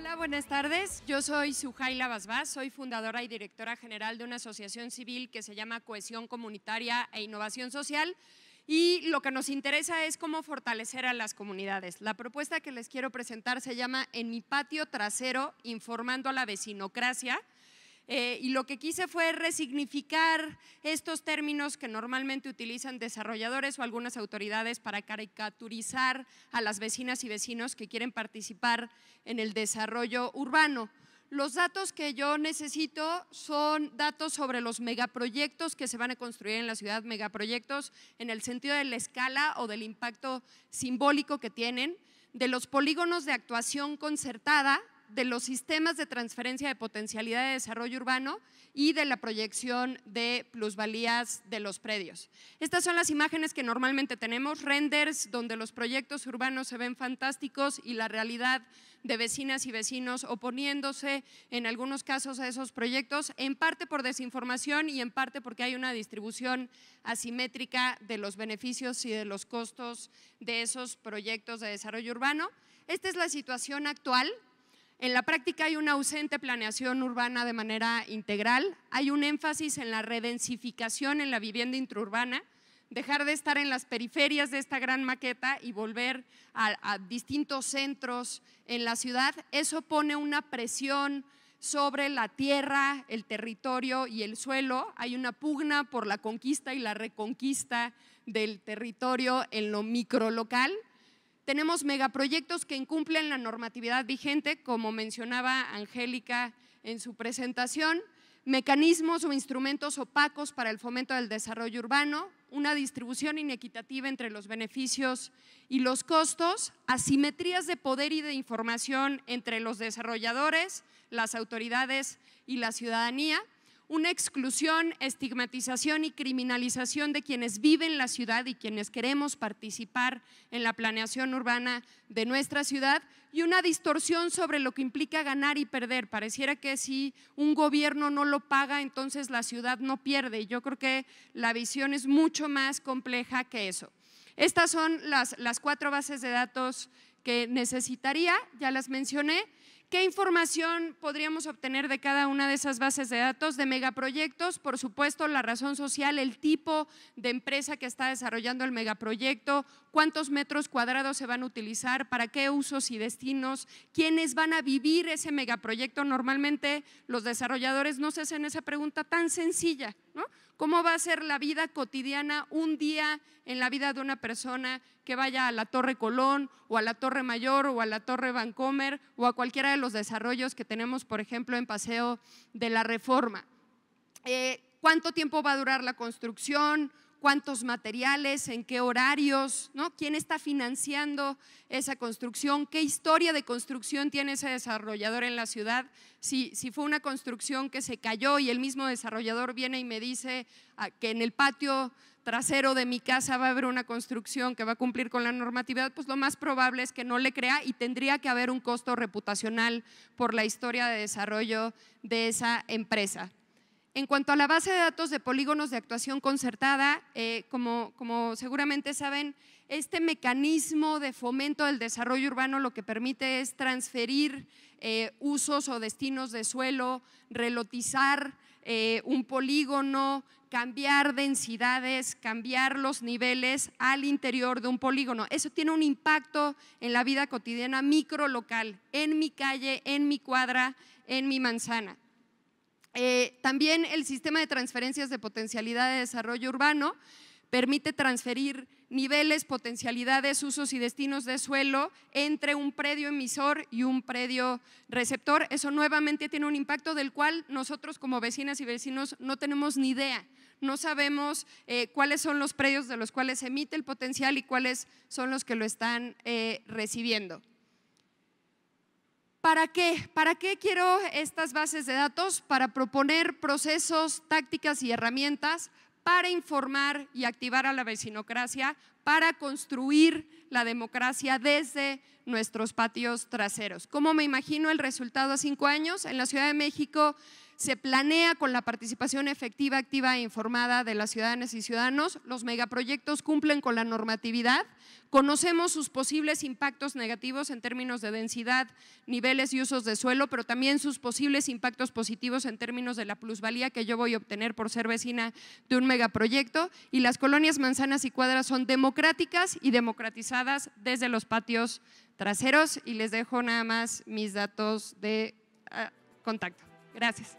Hola, buenas tardes. Yo soy Sujaila Basbás, soy fundadora y directora general de una asociación civil que se llama Cohesión Comunitaria e Innovación Social. Y lo que nos interesa es cómo fortalecer a las comunidades. La propuesta que les quiero presentar se llama En mi patio trasero, informando a la vecinocracia. Eh, y lo que quise fue resignificar estos términos que normalmente utilizan desarrolladores o algunas autoridades para caricaturizar a las vecinas y vecinos que quieren participar en el desarrollo urbano. Los datos que yo necesito son datos sobre los megaproyectos que se van a construir en la ciudad, megaproyectos en el sentido de la escala o del impacto simbólico que tienen, de los polígonos de actuación concertada, de los sistemas de transferencia de potencialidad de desarrollo urbano y de la proyección de plusvalías de los predios. Estas son las imágenes que normalmente tenemos, renders donde los proyectos urbanos se ven fantásticos y la realidad de vecinas y vecinos oponiéndose en algunos casos a esos proyectos, en parte por desinformación y en parte porque hay una distribución asimétrica de los beneficios y de los costos de esos proyectos de desarrollo urbano. Esta es la situación actual en la práctica hay una ausente planeación urbana de manera integral, hay un énfasis en la redensificación en la vivienda intraurbana dejar de estar en las periferias de esta gran maqueta y volver a distintos centros en la ciudad, eso pone una presión sobre la tierra, el territorio y el suelo. Hay una pugna por la conquista y la reconquista del territorio en lo microlocal tenemos megaproyectos que incumplen la normatividad vigente, como mencionaba Angélica en su presentación, mecanismos o instrumentos opacos para el fomento del desarrollo urbano, una distribución inequitativa entre los beneficios y los costos, asimetrías de poder y de información entre los desarrolladores, las autoridades y la ciudadanía, una exclusión, estigmatización y criminalización de quienes viven la ciudad y quienes queremos participar en la planeación urbana de nuestra ciudad y una distorsión sobre lo que implica ganar y perder. Pareciera que si un gobierno no lo paga, entonces la ciudad no pierde. Yo creo que la visión es mucho más compleja que eso. Estas son las, las cuatro bases de datos que necesitaría, ya las mencioné. ¿Qué información podríamos obtener de cada una de esas bases de datos? De megaproyectos, por supuesto, la razón social, el tipo de empresa que está desarrollando el megaproyecto, cuántos metros cuadrados se van a utilizar, para qué usos y destinos, quiénes van a vivir ese megaproyecto. Normalmente los desarrolladores no se hacen esa pregunta tan sencilla, ¿no? ¿Cómo va a ser la vida cotidiana un día en la vida de una persona que vaya a la Torre Colón o a la Torre Mayor o a la Torre Vancomer o a cualquiera de los desarrollos que tenemos, por ejemplo, en Paseo de la Reforma? Eh, ¿Cuánto tiempo va a durar la construcción? cuántos materiales, en qué horarios, ¿no? quién está financiando esa construcción, qué historia de construcción tiene ese desarrollador en la ciudad. Si, si fue una construcción que se cayó y el mismo desarrollador viene y me dice ah, que en el patio trasero de mi casa va a haber una construcción que va a cumplir con la normatividad, pues lo más probable es que no le crea y tendría que haber un costo reputacional por la historia de desarrollo de esa empresa. En cuanto a la base de datos de polígonos de actuación concertada, eh, como, seguramente saben, este mecanismo de fomento del desarrollo urbano lo que permite es transferir eh, usos o destinos de suelo, relotizar eh, un polígono, cambiar densidades, cambiar los niveles al interior de un polígono. Eso tiene un impacto en la vida cotidiana local, en mi calle, en mi cuadra, en mi manzana. Eh, también el sistema de transferencias de potencialidad de desarrollo urbano permite transferir niveles, potencialidades, usos y destinos de suelo entre un predio emisor y un predio receptor. Eso nuevamente tiene un impacto del cual nosotros como vecinas y vecinos no tenemos ni idea. No sabemos eh, cuáles son los predios de los cuales se emite el potencial y cuáles son los que lo están eh, recibiendo. ¿Para qué? ¿Para qué quiero estas bases de datos? Para proponer procesos, tácticas y herramientas para informar y activar a la vecinocracia, para construir la democracia desde nuestros patios traseros. ¿Cómo me imagino el resultado a cinco años? En la Ciudad de México se planea con la participación efectiva, activa e informada de las ciudadanas y ciudadanos. Los megaproyectos cumplen con la normatividad. Conocemos sus posibles impactos negativos en términos de densidad, niveles y usos de suelo, pero también sus posibles impactos positivos en términos de la plusvalía que yo voy a obtener por ser vecina de un megaproyecto. Y las colonias, manzanas y cuadras son democráticas y democratizadas desde los patios traseros. Y les dejo nada más mis datos de ah, contacto. Gracias.